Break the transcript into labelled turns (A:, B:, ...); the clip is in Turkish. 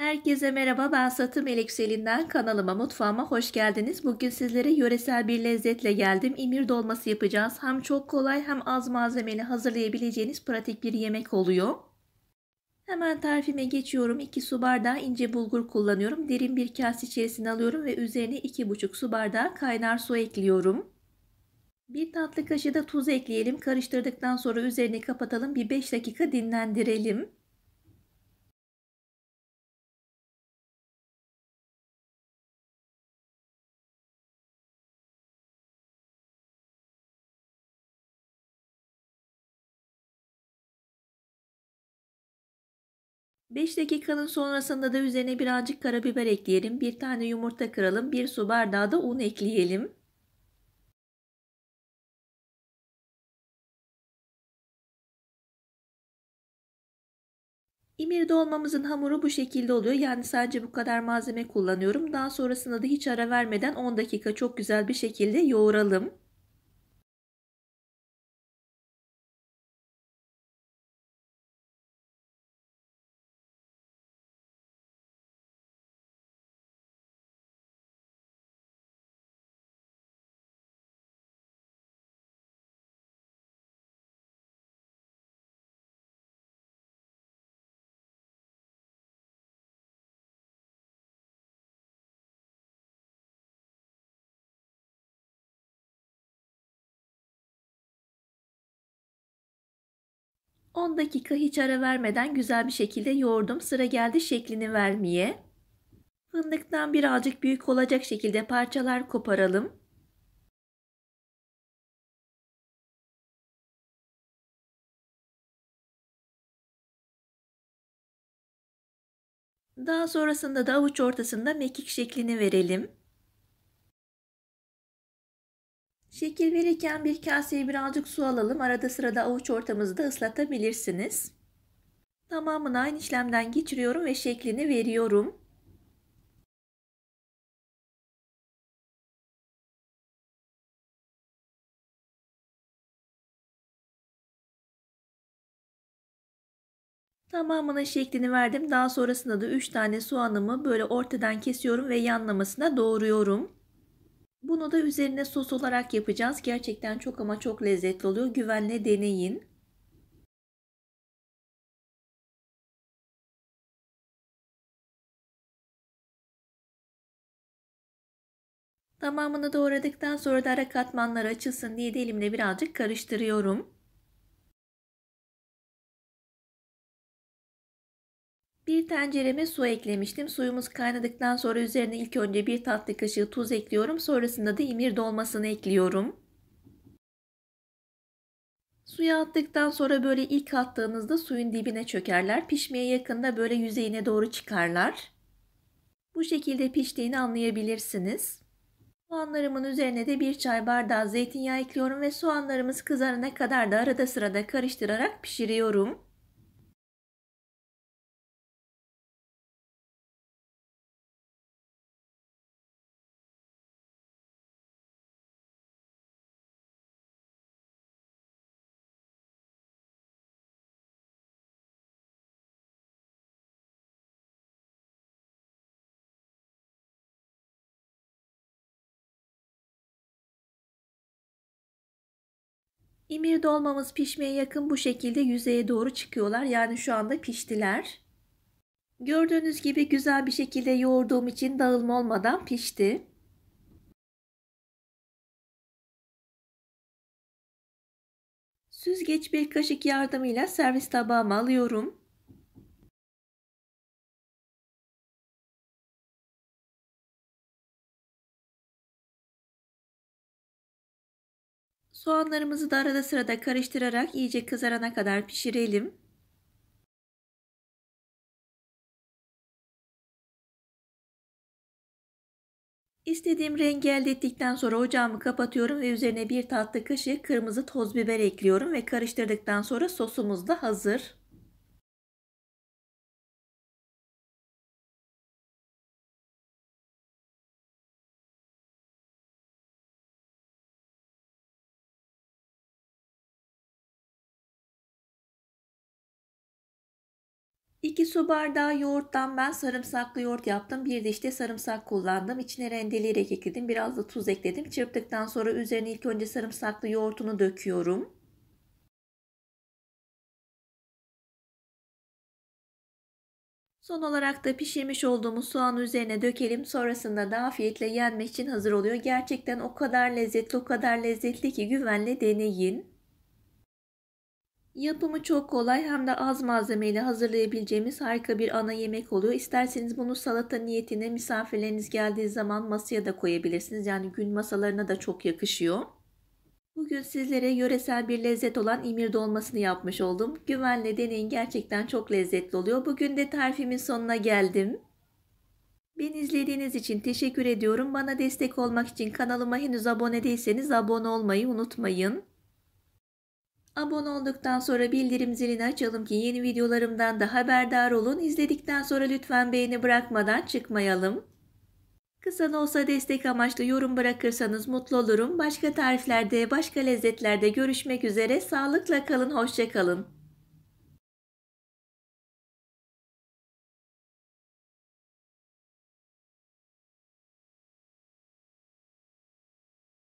A: Herkese merhaba ben Satım Elekşelinden kanalıma mutfağıma hoş geldiniz. Bugün sizlere yöresel bir lezzetle geldim. İmir dolması yapacağız. Hem çok kolay hem az malzemeli hazırlayabileceğiniz pratik bir yemek oluyor. Hemen tarifime geçiyorum. 2 su bardağı ince bulgur kullanıyorum. Derin bir kase içerisine alıyorum ve üzerine 2,5 su bardağı kaynar su ekliyorum. Bir tatlı kaşığı da tuz ekleyelim. Karıştırdıktan sonra üzerini kapatalım. Bir 5 dakika dinlendirelim. 5 dakikanın sonrasında da üzerine birazcık karabiber ekleyelim. Bir tane yumurta kıralım. bir su bardağı da un ekleyelim. İmir dolmamızın hamuru bu şekilde oluyor. Yani sadece bu kadar malzeme kullanıyorum. Daha sonrasında da hiç ara vermeden 10 dakika çok güzel bir şekilde yoğuralım. 10 dakika hiç ara vermeden güzel bir şekilde yoğurdum. Sıra geldi şeklini vermeye. Fındıktan birazcık büyük olacak şekilde parçalar koparalım. Daha sonrasında da avuç ortasında mekik şeklini verelim. Şekil verirken bir kaseye birazcık su alalım. Arada sırada avuç ortamızı da ıslatabilirsiniz. Tamamını aynı işlemden geçiriyorum ve şeklini veriyorum. Tamamının şeklini verdim. Daha sonrasında da 3 tane soğanımı böyle ortadan kesiyorum ve yanlamasına doğruyorum. Bunu da üzerine sos olarak yapacağız. Gerçekten çok ama çok lezzetli oluyor. Güvenle deneyin. Tamamını doğradıktan sonra da ara katmanlar açılsın diye de birazcık karıştırıyorum. Bir tencereme su eklemiştim. Suyumuz kaynadıktan sonra üzerine ilk önce bir tatlı kaşığı tuz ekliyorum. Sonrasında da imir dolmasını ekliyorum. Suya attıktan sonra böyle ilk attığınızda suyun dibine çökerler. Pişmeye yakında böyle yüzeyine doğru çıkarlar. Bu şekilde piştiğini anlayabilirsiniz. Soğanlarımın üzerine de bir çay bardağı zeytinyağı ekliyorum ve soğanlarımız kızarana kadar da arada sırada karıştırarak pişiriyorum. İmir dolmamız pişmeye yakın bu şekilde yüzeye doğru çıkıyorlar. Yani şu anda piştiler. Gördüğünüz gibi güzel bir şekilde yoğurduğum için dağılma olmadan pişti.
B: Süzgeç bir kaşık yardımıyla servis tabağıma alıyorum. Soğanlarımızı da arada sırada karıştırarak iyice kızarana kadar pişirelim.
A: İstediğim rengi elde ettikten sonra ocağımı kapatıyorum ve üzerine bir tatlı kaşığı kırmızı toz biber ekliyorum ve karıştırdıktan sonra sosumuz da hazır. 2 su bardağı yoğurttan ben sarımsaklı yoğurt yaptım. Bir de işte sarımsak kullandım. İçine rendeleyerek ekledim. Biraz da tuz ekledim. Çırptıktan sonra üzerine ilk önce sarımsaklı yoğurtunu döküyorum. Son olarak da pişirmiş olduğumuz soğanı üzerine dökelim. Sonrasında da afiyetle yenmek için hazır oluyor. Gerçekten o kadar lezzetli, o kadar lezzetli ki güvenle deneyin. Yapımı çok kolay hem de az malzemeyle hazırlayabileceğimiz harika bir ana yemek oluyor. İsterseniz bunu salata niyetine misafirleriniz geldiği zaman masaya da koyabilirsiniz. Yani gün masalarına da çok yakışıyor. Bugün sizlere yöresel bir lezzet olan imir dolmasını yapmış oldum. Güvenle deneyin gerçekten çok lezzetli oluyor. Bugün de tarifimin sonuna geldim. Beni izlediğiniz için teşekkür ediyorum. Bana destek olmak için kanalıma henüz abone değilseniz abone olmayı unutmayın. Abone olduktan sonra bildirim zilini açalım ki yeni videolarımdan da haberdar olun. İzledikten sonra lütfen beğeni bırakmadan çıkmayalım. Kısa da olsa destek amaçlı yorum bırakırsanız mutlu olurum. Başka tariflerde, başka lezzetlerde görüşmek üzere. Sağlıkla kalın, hoşça kalın.